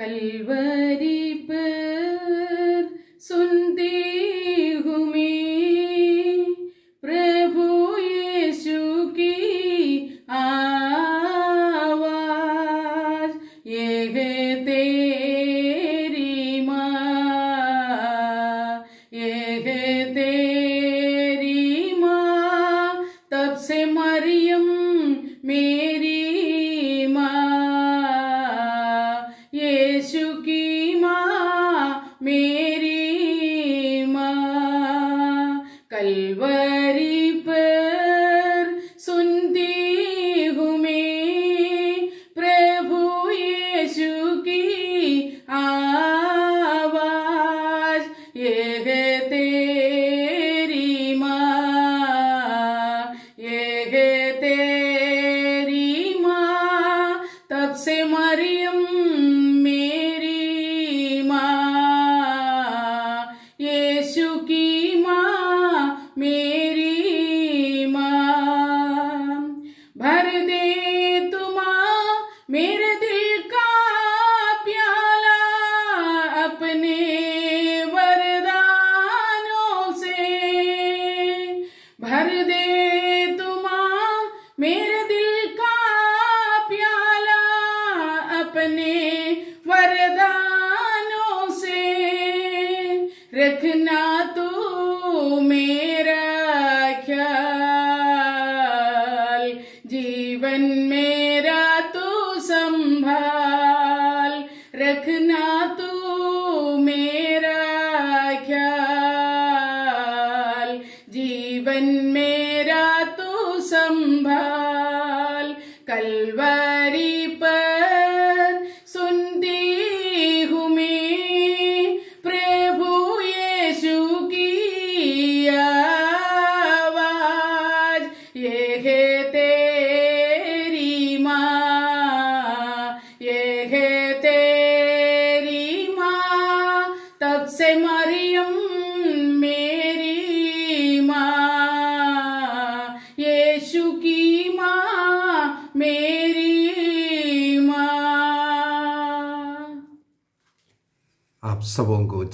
கல்வரி பேர் சுந்தே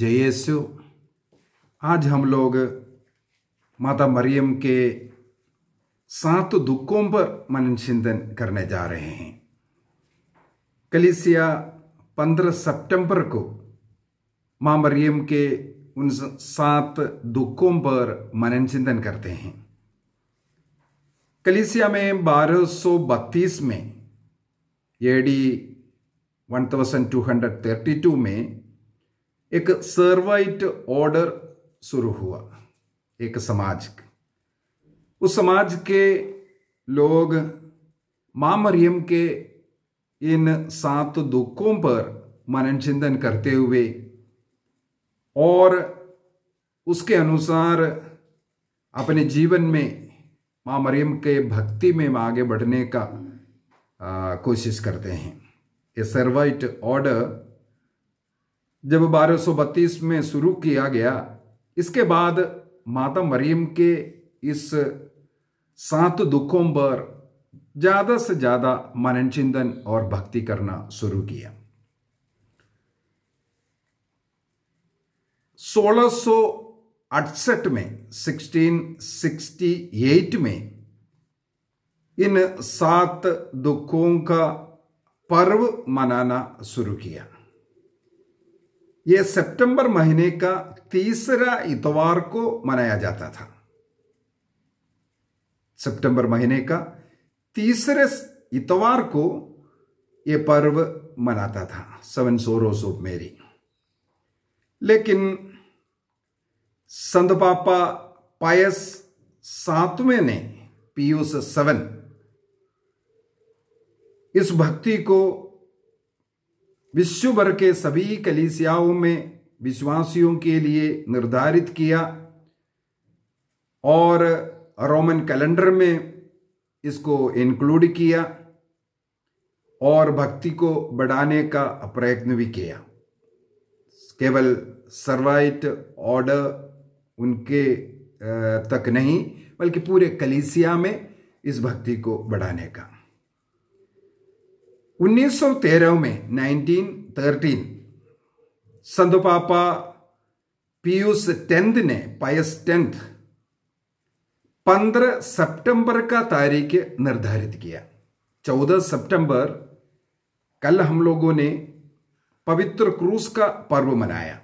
जय आज हम लोग माता मरियम के सात दुखों पर मनन चिंतन करने जा रहे हैं कलिसिया पंद्रह सितंबर को माँ मरियम के उन सात दुखों पर मनन चिंतन करते हैं कलिसिया में 1232 में एडी 1232 में एक सर्वाइट ऑर्डर शुरू हुआ एक समाज उस समाज के लोग माँ मरियम के इन सात दुखों पर मनन चिंतन करते हुए और उसके अनुसार अपने जीवन में माँ मरियम के भक्ति में आगे बढ़ने का कोशिश करते हैं ये सर्वाइट ऑर्डर जब बारह में शुरू किया गया इसके बाद माता मरियम के इस सात दुखों पर ज़्यादा से ज़्यादा मनन चिंतन और भक्ति करना शुरू किया 1668 में 1668 में इन सात दुखों का पर्व मनाना शुरू किया ये सितंबर महीने का तीसरा इतवार को मनाया जाता था सितंबर महीने का तीसरे इतवार को ये पर्व मनाता था सेवन सोरोस ऑफ मेरी लेकिन संत पापा पायस सातवें ने पीयूस सेवन इस भक्ति को विश्व भर के सभी कलीसियाओं में विश्वासियों के लिए निर्धारित किया और रोमन कैलेंडर में इसको इंक्लूड किया और भक्ति को बढ़ाने का प्रयत्न भी किया केवल सर्वाइट ऑर्डर उनके तक नहीं बल्कि पूरे कलीसिया में इस भक्ति को बढ़ाने का उन्नीस में 1913 संत पापा पीयूस टेंथ ने पायस टेंथ 15 सितंबर का तारीख निर्धारित किया चौदह सितंबर कल हम लोगों ने पवित्र क्रूस का पर्व मनाया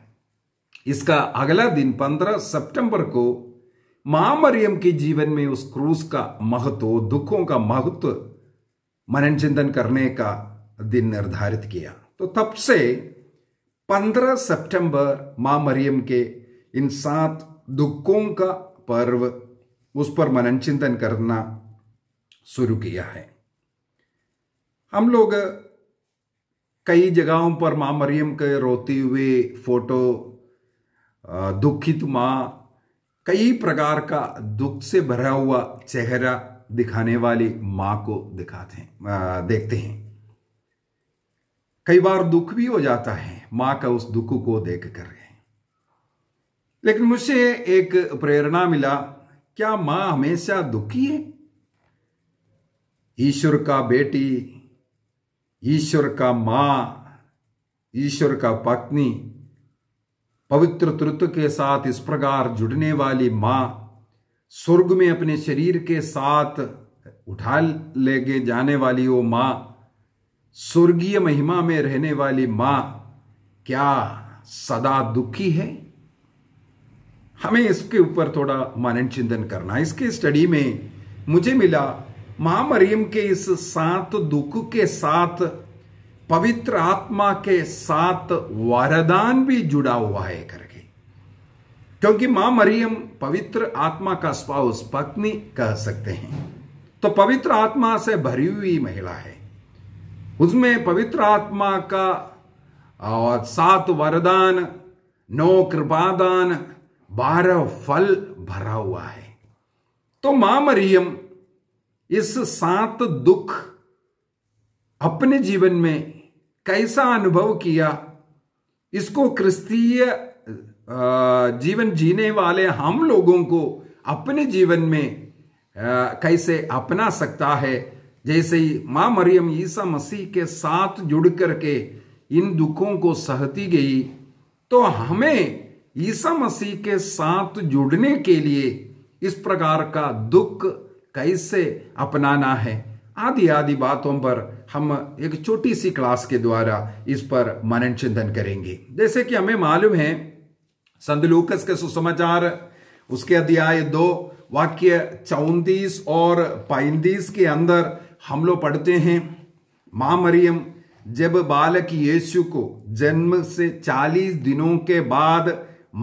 इसका अगला दिन पंद्रह सितंबर को मां मरियम के जीवन में उस क्रूस का महत्व दुखों का महत्व मनन चिंतन करने का दिन निर्धारित किया तो तब से 15 सितंबर मां मरियम के इन सात दुखों का पर्व उस पर मनन चिंतन करना शुरू किया है हम लोग कई जगहों पर मां मरियम के रोती हुए फोटो दुखित माँ कई प्रकार का दुख से भरा हुआ चेहरा दिखाने वाली मां को दिखाते हैं देखते हैं कई बार दुख भी हो जाता है मां का उस दुख को देख कर लेकिन मुझसे एक प्रेरणा मिला क्या मां हमेशा दुखी है ईश्वर का बेटी ईश्वर का मां ईश्वर का पत्नी पवित्र तृत्व के साथ इस प्रकार जुड़ने वाली मां स्वर्ग में अपने शरीर के साथ उठा लेके जाने वाली वो माँ स्वर्गीय महिमा में रहने वाली माँ क्या सदा दुखी है हमें इसके ऊपर थोड़ा मानन चिंतन करना इसके स्टडी में मुझे मिला मां मरियम के इस सात दुख के साथ पवित्र आत्मा के साथ वरदान भी जुड़ा हुआ है कर क्योंकि मां मरियम पवित्र आत्मा का स्पाउस पत्नी कह सकते हैं तो पवित्र आत्मा से भरी हुई महिला है उसमें पवित्र आत्मा का और सात वरदान नौ कृपादान बारह फल भरा हुआ है तो मां मरियम इस सात दुख अपने जीवन में कैसा अनुभव किया इसको क्रिस्तीय जीवन जीने वाले हम लोगों को अपने जीवन में कैसे अपना सकता है जैसे ही माँ मरियम ईसा मसीह के साथ जुड़ करके इन दुखों को सहती गई तो हमें ईसा मसीह के साथ जुड़ने के लिए इस प्रकार का दुख कैसे अपनाना है आदि आदि बातों पर हम एक छोटी सी क्लास के द्वारा इस पर मनन चिंतन करेंगे जैसे कि हमें मालूम है संत लूकस के सुसमाचार उसके अध्याय दो वाक्य चौतीस और पैंतीस के अंदर हम लोग पढ़ते हैं मां मरियम जब बालक यीशु को जन्म से चालीस दिनों के बाद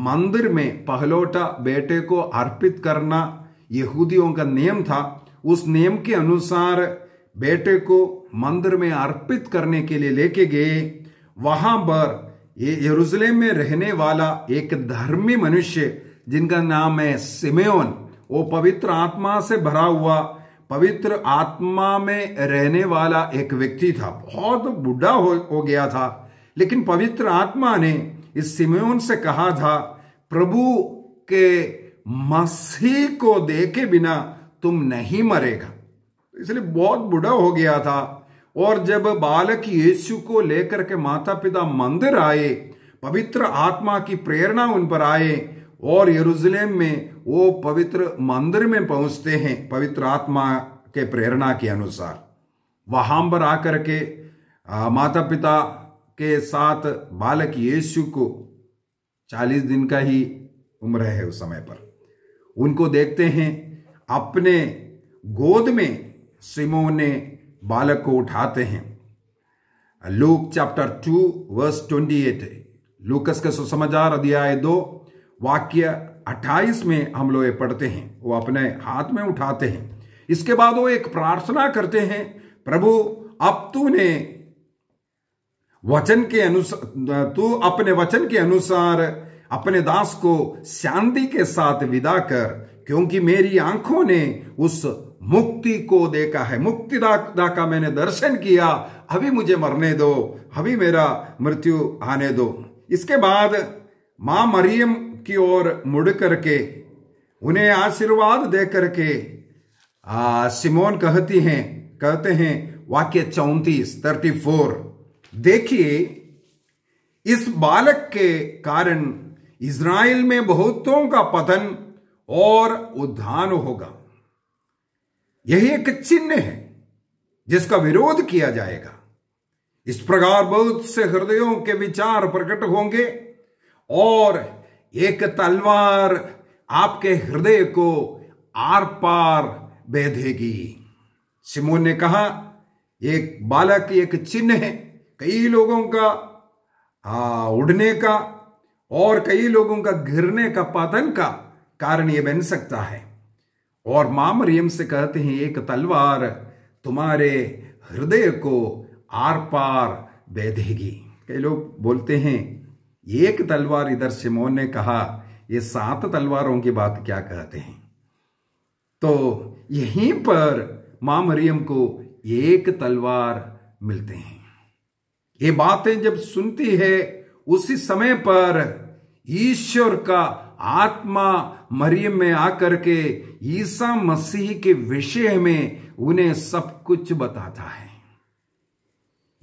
मंदिर में पहलोटा बेटे को अर्पित करना यहूदियों का नियम था उस नियम के अनुसार बेटे को मंदिर में अर्पित करने के लिए लेके गए वहां पर यरूशलेम में रहने वाला एक धर्मी मनुष्य जिनका नाम है सिमेओन वो पवित्र आत्मा से भरा हुआ पवित्र आत्मा में रहने वाला एक व्यक्ति था बहुत बुढ़ा हो, हो गया था लेकिन पवित्र आत्मा ने इस सिमेओन से कहा था प्रभु के मसीह को देखे बिना तुम नहीं मरेगा इसलिए बहुत बुढ़ा हो गया था और जब बालक यीशु को लेकर के माता पिता मंदिर आए पवित्र आत्मा की प्रेरणा उन पर आए और यरूशलेम में वो पवित्र मंदिर में पहुंचते हैं पवित्र आत्मा के प्रेरणा के अनुसार वहां पर आकर के माता पिता के साथ बालक यीशु को चालीस दिन का ही उम्र है उस समय पर उनको देखते हैं अपने गोद में सिमो ने बालक को उठाते हैं Luke chapter two verse twenty eight लूकस का सुसमाचार अध्याय दो वाक्य अट्ठाईस में हम लोग पढ़ते हैं वो अपने हाथ में उठाते हैं इसके बाद वो एक प्रार्थना करते हैं प्रभु अब तूने वचन के अनुसार तू अपने वचन के अनुसार अपने दास को शांति के साथ विदा कर क्योंकि मेरी आंखों ने उस मुक्ति को देखा है मुक्ति दा, का मैंने दर्शन किया अभी मुझे मरने दो अभी मेरा मृत्यु आने दो इसके बाद मां मरियम की ओर मुड़ करके उन्हें आशीर्वाद दे करके आ, सिमोन कहती हैं कहते हैं वाक्य चौतीस थर्टी फोर देखिए इस बालक के कारण इज़राइल में बहुतों का पतन और उद्धान होगा यही एक चिन्ह है जिसका विरोध किया जाएगा इस प्रकार बहुत से हृदयों के विचार प्रकट होंगे और एक तलवार आपके हृदय को आर पार बेधेगी सिमोन ने कहा एक बालक एक चिन्ह है कई लोगों का आ, उड़ने का और कई लोगों का घिरने का पतन का कारण यह बन सकता है और मामरियम से कहते हैं एक तलवार तुम्हारे हृदय को आर पार बेधेगी कई लोग बोलते हैं एक तलवार इधर शिमोन ने कहा ये सात तलवारों की बात क्या कहते हैं तो यहीं पर मां मरियम को एक तलवार मिलते हैं ये बातें जब सुनती है उसी समय पर ईश्वर का आत्मा मरियम में आकर के ईसा मसीह के विषय में उन्हें सब कुछ बताता है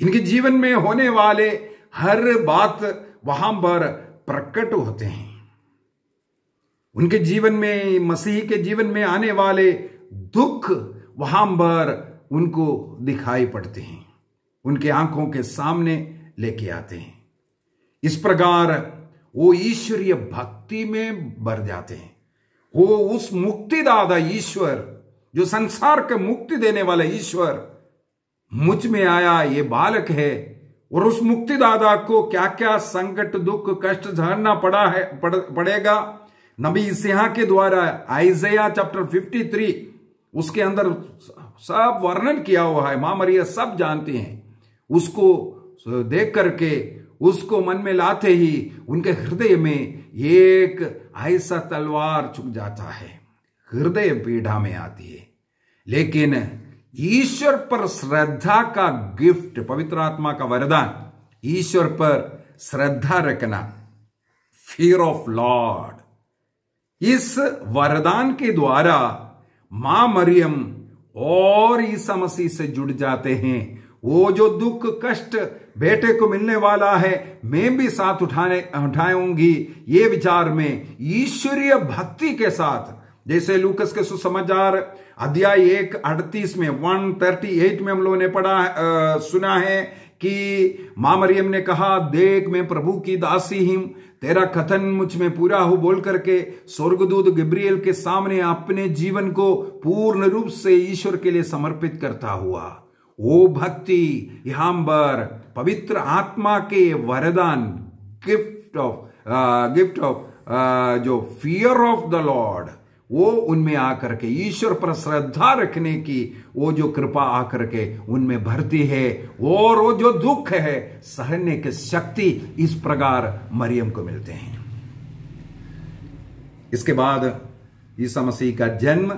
इनके जीवन में होने वाले हर बात वहां पर प्रकट होते हैं उनके जीवन में मसीह के जीवन में आने वाले दुख वहां पर उनको दिखाई पड़ते हैं उनके आंखों के सामने लेके आते हैं इस प्रकार वो ईश्वरीय भक्ति में भर जाते हैं वो उस मुक्तिदादा ईश्वर जो संसार के मुक्ति देने वाला ईश्वर मुझ में आया ये बालक है और उस मुक्तिदादा को क्या क्या संकट दुख कष्ट झगड़ना पड़ा है पड़, पड़ेगा नबी सिहा के द्वारा आइजया चैप्टर 53 उसके अंदर सब वर्णन किया हुआ है मां मरिया सब जानते हैं उसको देख करके उसको मन में लाते ही उनके हृदय में एक ऐसा तलवार चुक जाता है हृदय पीड़ा में आती है लेकिन ईश्वर पर श्रद्धा का गिफ्ट पवित्र आत्मा का वरदान ईश्वर पर श्रद्धा रखना फियर ऑफ लॉर्ड इस वरदान के द्वारा मां मरियम और ईसा मसीह से जुड़ जाते हैं वो जो दुख कष्ट बेटे को मिलने वाला है मैं भी साथ उठाने उठाऊंगी ये विचार में ईश्वरीय भक्ति के साथ जैसे लूकस के सुसमाचार अध्याय एक अड़तीस में वन थर्टी एट में हम लोगों ने पढ़ा आ, सुना है कि मामरियम ने कहा देख मैं प्रभु की दासी हूं तेरा कथन मुझ में पूरा हो बोल करके स्वर्गदूत गिब्रियल के सामने अपने जीवन को पूर्ण रूप से ईश्वर के लिए समर्पित करता हुआ ओ भक्ति यहां पवित्र आत्मा के वरदान गिफ्ट ऑफ गिफ्ट ऑफ जो फियर ऑफ द लॉर्ड वो उनमें आकर के ईश्वर पर श्रद्धा रखने की वो जो कृपा आकर के उनमें भरती है और वो जो दुख है सहने की शक्ति इस प्रकार मरियम को मिलते हैं इसके बाद ईसा मसीह का जन्म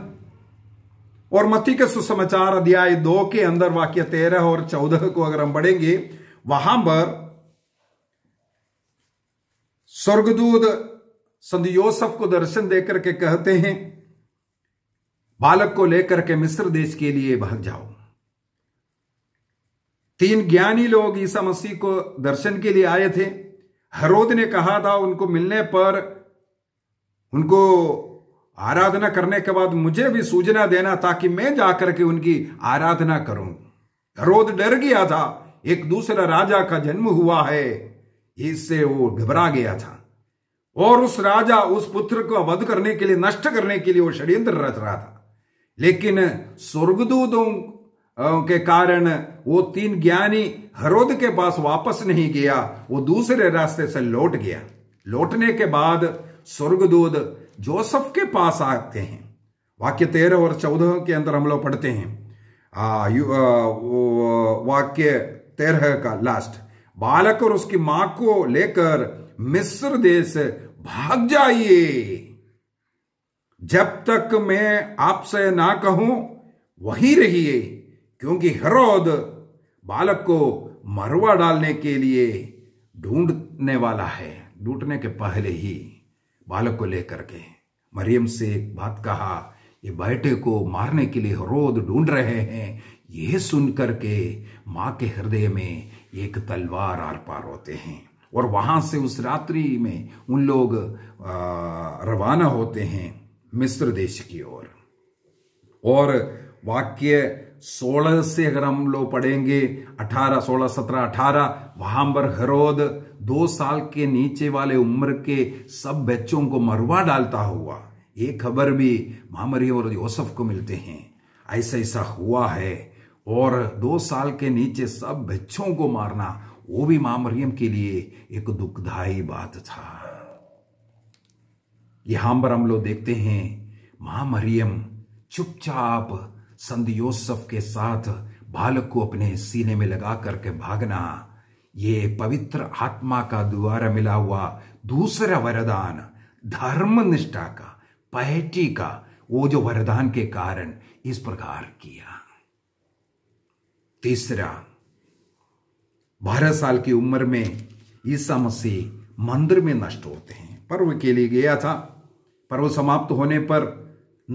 और मत्ती के सुसमाचार अध्याय दो के अंदर वाक्य तेरह और चौदह को अगर हम बढ़ेंगे वहां पर स्वर्गदूत संत योसफ को दर्शन देकर के कहते हैं बालक को लेकर के मिस्र देश के लिए भाग जाओ तीन ज्ञानी लोग ईसा मसीह को दर्शन के लिए आए थे हरोद ने कहा था उनको मिलने पर उनको आराधना करने के बाद मुझे भी सूचना देना ताकि मैं जाकर के उनकी आराधना करूं हरोद डर गया था एक दूसरा राजा का जन्म हुआ है इससे वो घबरा गया था और उस राजा उस पुत्र को वध करने के लिए नष्ट करने के लिए वो षड्यंत्र रच रहा था लेकिन स्वर्गदूतों के कारण वो तीन ज्ञानी हरोद के पास वापस नहीं गया वो दूसरे रास्ते से लौट गया लौटने के बाद स्वर्गदूत जोसफ के पास आते हैं वाक्य तेरह और चौदह के अंदर हम लोग पढ़ते हैं वाक्य तेरह का लास्ट बालक और उसकी मां को लेकर मिस्र देश भाग जाइए जब तक मैं आपसे ना कहूं वहीं रहिए क्योंकि हरोद बालक को मरवा डालने के लिए ढूंढने वाला है लूटने के पहले ही बालक को लेकर के मरियम से एक बात कहा ये बेटे को मारने के लिए हरोद ढूंढ रहे हैं यह सुनकर के माँ के हृदय में एक तलवार आर पार होते हैं और वहां से उस रात्रि में उन लोग रवाना होते हैं मिस्र देश की ओर और, और वाक्य 16 से अगर हम लोग पढ़ेंगे 18 16 17 18 वहां पर हरोद दो साल के नीचे वाले उम्र के सब बच्चों को मरवा डालता हुआ ये खबर भी महामरी और योसफ को मिलते हैं ऐसा ऐसा हुआ है और दो साल के नीचे सब बच्चों को मारना वो भी मां मरियम के लिए एक दुखदाई बात था यहां पर हम लोग देखते हैं मां मरियम चुपचाप संत योसफ के साथ बालक को अपने सीने में लगा करके भागना ये पवित्र आत्मा का द्वारा मिला हुआ दूसरा वरदान धर्म निष्ठा का पहटी का वो जो वरदान के कारण इस प्रकार किया तीसरा बारह साल की उम्र में ईसा मसीह मंदिर में नष्ट होते हैं पर्व के लिए गया था पर्व समाप्त होने पर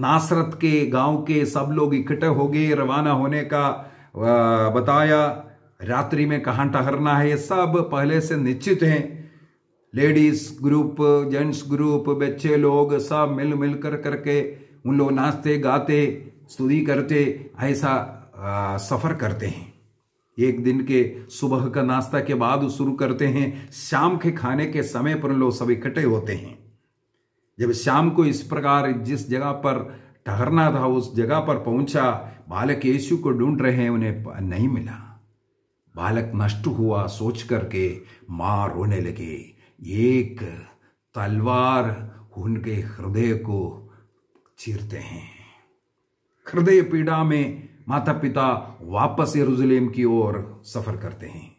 नासरत के गांव के सब लोग इकट्ठे हो गए रवाना होने का बताया रात्रि में कहाँ टहरना है ये सब पहले से निश्चित हैं लेडीज ग्रुप जेंट्स ग्रुप बच्चे लोग सब मिल मिल कर करके उन लोग नाचते गाते स्तुति करते ऐसा सफ़र करते हैं एक दिन के सुबह का नाश्ता के बाद शुरू करते हैं शाम के खाने के समय पर लोग सब इकट्ठे होते हैं जब शाम को इस प्रकार जिस जगह पर ठहरना था उस जगह पर पहुंचा बालक यीशु को ढूंढ रहे हैं उन्हें नहीं मिला बालक नष्ट हुआ सोच करके माँ रोने लगे एक तलवार उनके हृदय को चीरते हैं हृदय पीड़ा में माता पिता वापस यरूशलेम की ओर सफर करते हैं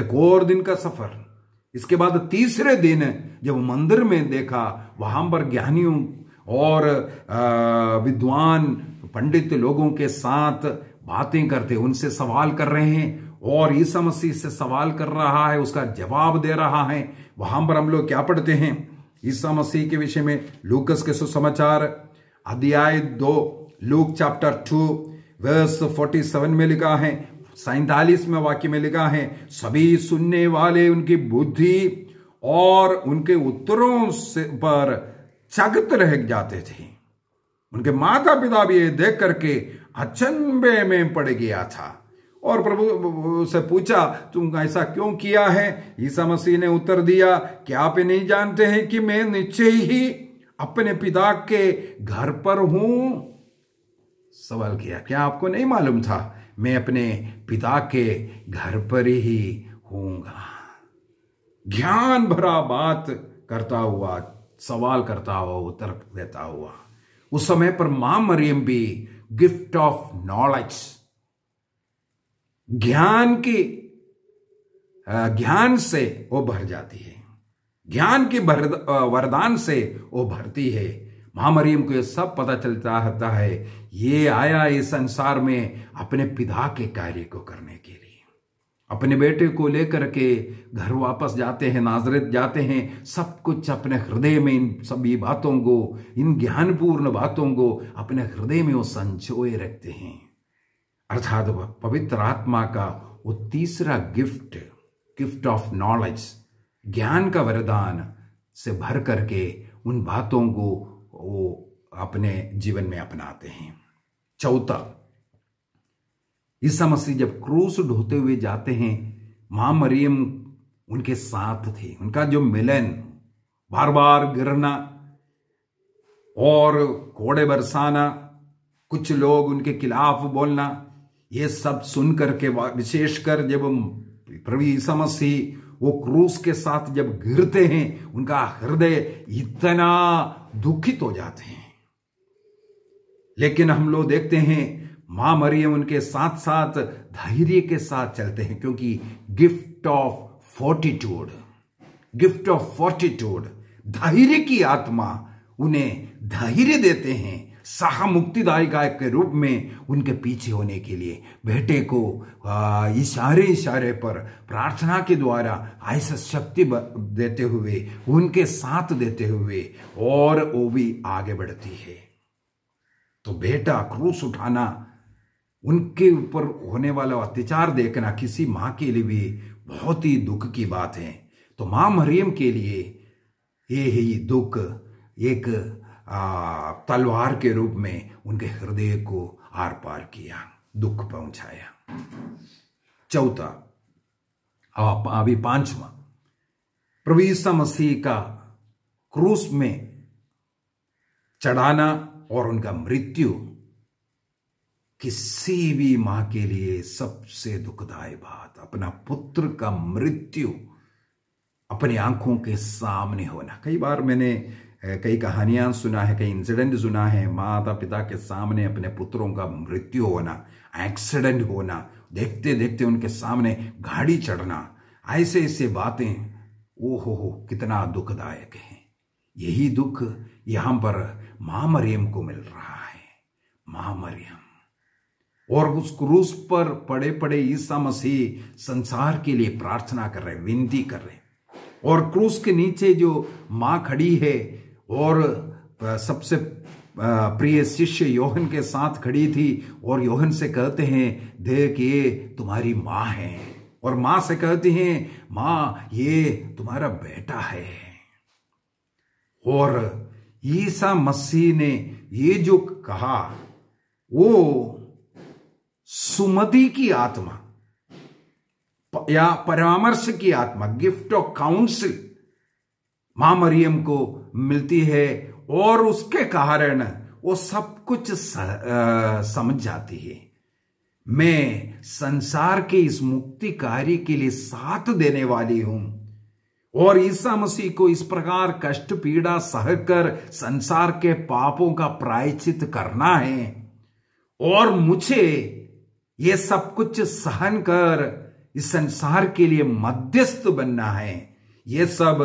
एक और दिन का सफर इसके बाद तीसरे दिन जब मंदिर में देखा वहां पर ज्ञानियों और विद्वान पंडित लोगों के साथ बातें करते उनसे सवाल कर रहे हैं और ईसा मसीह से सवाल कर रहा है उसका जवाब दे रहा है वहां पर हम लोग क्या पढ़ते हैं ईसा मसीह के विषय में लूकस के सुसमाचार अध्याय दो लूक चैप्टर टू वर्स 47 में लिखा है सैतालीस में वाक्य में लिखा है सभी सुनने वाले उनकी बुद्धि और उनके उत्तरों से पर चगत रह जाते थे उनके माता पिता भी ये देख करके अचंबे में पड़ गया था और प्रभु से पूछा तुम ऐसा क्यों किया है ईसा मसीह ने उत्तर दिया क्या आप ये नहीं जानते हैं कि मैं निश्चय ही अपने पिता के घर पर हूं सवाल किया क्या आपको नहीं मालूम था मैं अपने पिता के घर पर ही होऊंगा ज्ञान भरा बात करता हुआ सवाल करता हुआ उत्तर देता हुआ उस समय पर मां मरियम भी गिफ्ट ऑफ नॉलेज ज्ञान की ज्ञान से वो भर जाती है ज्ञान के वरदान से वो भरती है महामरियम को यह सब पता चलता रहता है ये आया इस संसार में अपने पिता के कार्य को करने के लिए अपने बेटे को लेकर के घर वापस जाते हैं नाजरत जाते हैं सब कुछ अपने हृदय में इन सभी बातों को इन ज्ञानपूर्ण बातों को अपने हृदय में वो संचोए रखते हैं अर्थात पवित्र आत्मा का वो तीसरा गिफ्ट गिफ्ट ऑफ नॉलेज ज्ञान का वरदान से भर करके उन बातों को वो अपने जीवन में अपनाते हैं चौथा ईसा मसीह जब क्रूसड होते हुए जाते हैं मां मरियम उनके साथ थे उनका जो मिलन बार बार गिरना और घोड़े बरसाना कुछ लोग उनके खिलाफ बोलना ये सब सुन करके विशेषकर जब प्रभु ईसा मसीह वो क्रूस के साथ जब गिरते हैं उनका हृदय इतना दुखित हो जाते हैं लेकिन हम लोग देखते हैं मां मरियम उनके साथ साथ धैर्य के साथ चलते हैं क्योंकि gift of fortitude gift of fortitude धैर्य की आत्मा उन्हें धैर्य देते हैं सह मुक्तिदायी गायक के रूप में उनके पीछे होने के लिए बेटे को इशारे इशारे पर प्रार्थना के द्वारा ऐसा शक्ति देते हुए उनके साथ देते हुए और वो भी आगे बढ़ती है तो बेटा क्रूस उठाना उनके ऊपर होने वाला अत्याचार देखना किसी मां के लिए भी बहुत ही दुख की बात है तो मां मरियम के लिए ये ही दुख एक तलवार के रूप में उनके हृदय को आर पार किया दुख पहुंचाया चौथा अभी पांचवा प्रवीसा मसीह का क्रूस में चढ़ाना और उनका मृत्यु किसी भी मां के लिए सबसे दुखदायी बात अपना पुत्र का मृत्यु अपनी आंखों के सामने होना कई बार मैंने कई कहानियां सुना है कई इंसिडेंट सुना है माता पिता के सामने अपने पुत्रों का मृत्यु होना एक्सीडेंट होना देखते देखते उनके सामने गाड़ी चढ़ना ऐसे ऐसे बातें ओ हो हो कितना दुखदायक है यही दुख यहां पर मां मरियम को मिल रहा है मां मरियम और उस क्रूस पर पड़े पड़े ईसा मसीह संसार के लिए प्रार्थना कर रहे विनती कर रहे और क्रूस के नीचे जो मां खड़ी है और सबसे प्रिय शिष्य योहन के साथ खड़ी थी और योहन से कहते हैं देख ये तुम्हारी माँ है और माँ से कहती हैं माँ ये तुम्हारा बेटा है और ईसा मसीह ने ये जो कहा वो सुमति की आत्मा या परामर्श की आत्मा गिफ्ट ऑफ काउंसिल मां मरियम को मिलती है और उसके कारण वो सब कुछ स, आ, समझ जाती है मैं संसार के इस मुक्तिकारी के लिए साथ देने वाली हूं और ईसा मसीह को इस प्रकार कष्ट पीड़ा सहकर संसार के पापों का प्रायचित करना है और मुझे ये सब कुछ सहन कर इस संसार के लिए मध्यस्थ बनना है ये सब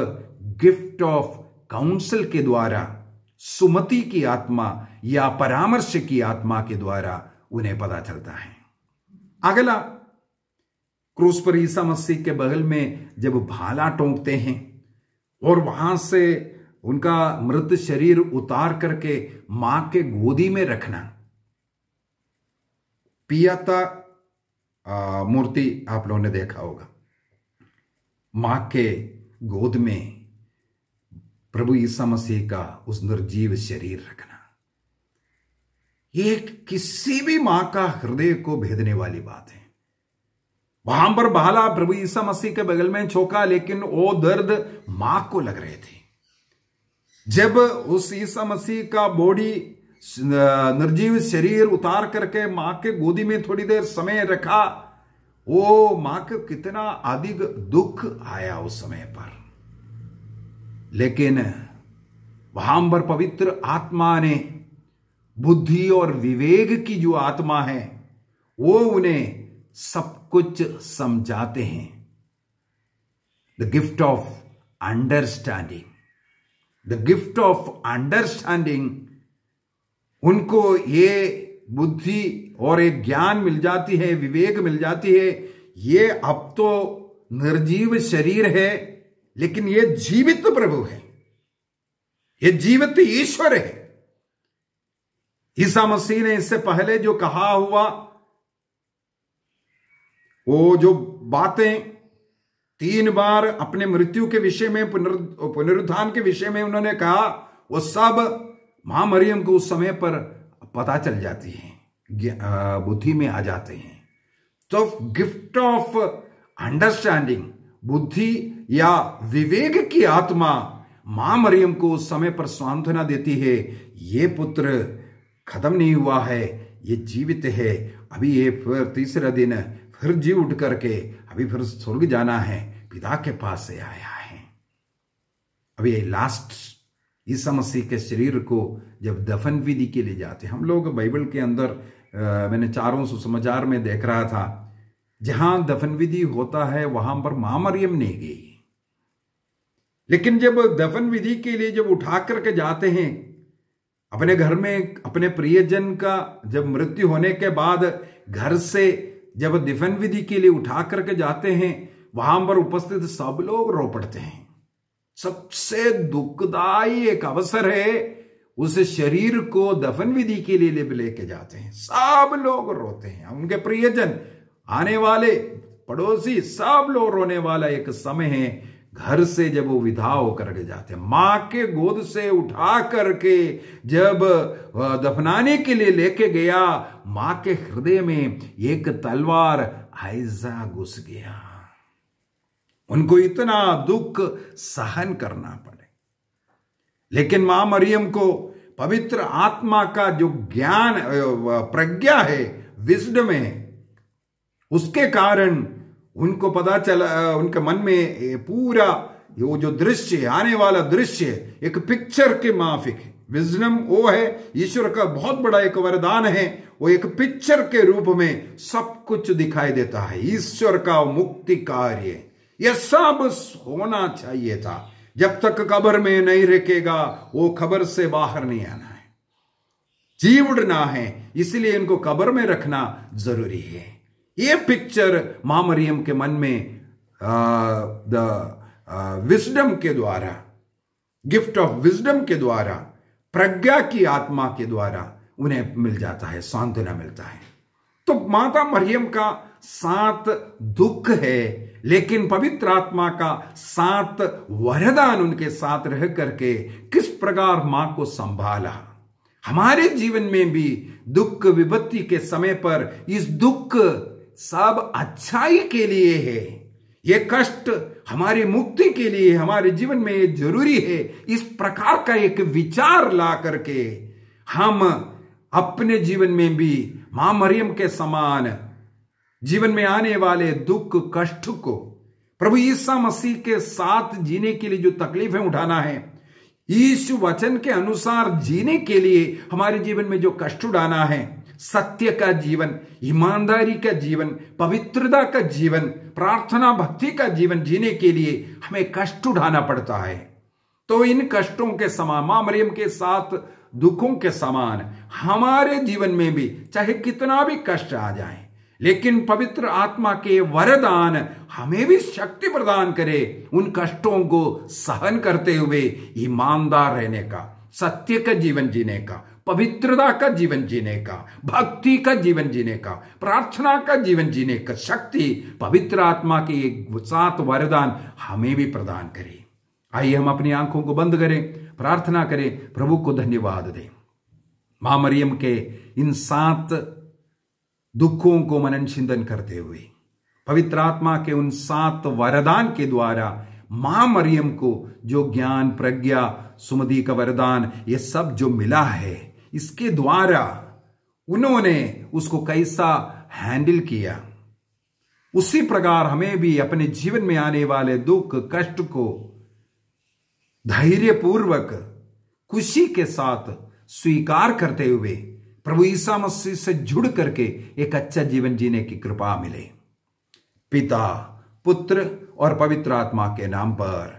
गिफ्ट ऑफ काउंसिल के द्वारा सुमति की आत्मा या परामर्श की आत्मा के द्वारा उन्हें पता चलता है अगला क्रूस पर ईसा मसीह के बगल में जब भाला टोंकते हैं और वहां से उनका मृत शरीर उतार करके मां के गोदी में रखना पियाता मूर्ति आप लोगों ने देखा होगा मां के गोद में प्रभु ईसा मसीह का उस निर्जीव शरीर रखना यह किसी भी मां का हृदय को भेदने वाली बात है वहां पर भाला प्रभु ईसा मसीह के बगल में छोका लेकिन वो दर्द मां को लग रहे थे जब उस ईसा मसीह का बॉडी निर्जीव शरीर उतार करके मां के गोदी में थोड़ी देर समय रखा वो मां को कितना अधिक दुख आया उस समय पर लेकिन वहां पर पवित्र आत्मा ने बुद्धि और विवेक की जो आत्मा है वो उन्हें सब कुछ समझाते हैं the gift of understanding the gift of understanding उनको ये बुद्धि और एक ज्ञान मिल जाती है विवेक मिल जाती है ये अब तो निर्जीव शरीर है लेकिन ये जीवित प्रभु है ये जीवित ईश्वर है ईसा मसीह ने इससे पहले जो कहा हुआ वो जो बातें तीन बार अपने मृत्यु के विषय में पुनर पुनरुत्थान के विषय में उन्होंने कहा वो सब मां मरियम को उस समय पर पता चल जाती है बुद्धि में आ जाते हैं तो गिफ्ट ऑफ अंडरस्टैंडिंग बुद्धि या विवेक की आत्मा मां मरियम को उस समय पर सांत्वना देती है ये पुत्र खत्म नहीं हुआ है ये जीवित है अभी ये तीसरा दिन फिर जी उठ करके अभी फिर स्वर्ग जाना है पिता के पास से आया है अभी लास्ट इस मसीह के शरीर को जब दफन विधि के लिए जाते हम लोग बाइबल के अंदर आ, मैंने चारों सुसमाचार में देख रहा था जहां दफन विधि होता है वहां पर मामरियम नहीं गई लेकिन जब दफन विधि के लिए जब उठा करके जाते हैं अपने घर में अपने प्रियजन का जब मृत्यु होने के बाद घर से जब दिफन विधि के लिए उठा करके जाते हैं वहां पर उपस्थित सब लोग रो पड़ते हैं सबसे दुखदायी एक अवसर है उस शरीर को दफन विधि के लिए लेके जाते हैं सब लोग रोते हैं उनके प्रियजन आने वाले पड़ोसी सब लोग रोने वाला एक समय है घर से जब वो विधा होकर के जाते हैं माँ के गोद से उठा करके जब दफनाने के लिए लेके गया माँ के हृदय में एक तलवार आयजा घुस गया उनको इतना दुख सहन करना पड़े लेकिन मां मरियम को पवित्र आत्मा का जो ज्ञान प्रज्ञा है विजडम है उसके कारण उनको पता चला उनके मन में पूरा वो जो दृश्य आने वाला दृश्य एक पिक्चर के माफिक है वो है ईश्वर का बहुत बड़ा एक वरदान है वो एक पिक्चर के रूप में सब कुछ दिखाई देता है ईश्वर का मुक्ति कार्य यह सब होना चाहिए था जब तक कबर में नहीं रखेगा वो खबर से बाहर नहीं आना है जी उड़ना है इसलिए इनको कबर में रखना जरूरी है ये पिक्चर मरियम के मन में द विजडम के द्वारा गिफ्ट ऑफ विजडम के द्वारा प्रज्ञा की आत्मा के द्वारा उन्हें मिल जाता है सांत्वना मिलता है तो माता मरियम का सात दुख है लेकिन पवित्र आत्मा का सात वरदान उनके साथ रह करके किस प्रकार मां को संभाला हमारे जीवन में भी दुख विपत्ति के समय पर इस दुख सब अच्छाई के लिए है ये कष्ट हमारी मुक्ति के लिए हमारे जीवन में ये जरूरी है इस प्रकार का एक विचार ला करके हम अपने जीवन में भी मां मरियम के समान जीवन में आने वाले दुख कष्ट को प्रभु ईसा मसीह के साथ जीने के लिए जो तकलीफें उठाना है ईश वचन के अनुसार जीने के लिए हमारे जीवन में जो कष्ट उठाना है सत्य का जीवन ईमानदारी का जीवन पवित्रता का जीवन प्रार्थना भक्ति का जीवन जीने के लिए हमें कष्ट उठाना पड़ता है तो इन कष्टों के समान मां मरियम के साथ दुखों के समान हमारे जीवन में भी चाहे कितना भी कष्ट आ जाए लेकिन पवित्र आत्मा के वरदान हमें भी शक्ति प्रदान करे उन कष्टों को सहन करते हुए ईमानदार रहने का सत्य का जीवन जीने का पवित्रता का जीवन जीने का भक्ति का जीवन जीने का प्रार्थना का जीवन जीने का शक्ति पवित्र आत्मा के एक सात वरदान हमें भी प्रदान करे आइए हम अपनी आंखों को बंद करें प्रार्थना करें प्रभु को धन्यवाद दें मां मरियम के इन सात दुखों को मनन चिंतन करते हुए पवित्र आत्मा के उन सात वरदान के द्वारा मां मरियम को जो ज्ञान प्रज्ञा सुमदी का वरदान ये सब जो मिला है इसके द्वारा उन्होंने उसको कैसा हैंडल किया उसी प्रकार हमें भी अपने जीवन में आने वाले दुख कष्ट को धैर्यपूर्वक खुशी के साथ स्वीकार करते हुए प्रभु ईसा मसीह से जुड़ करके एक अच्छा जीवन जीने की कृपा मिले पिता पुत्र और पवित्र आत्मा के नाम पर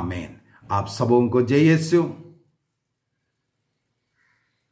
आमेन आप सबों को जय यीशु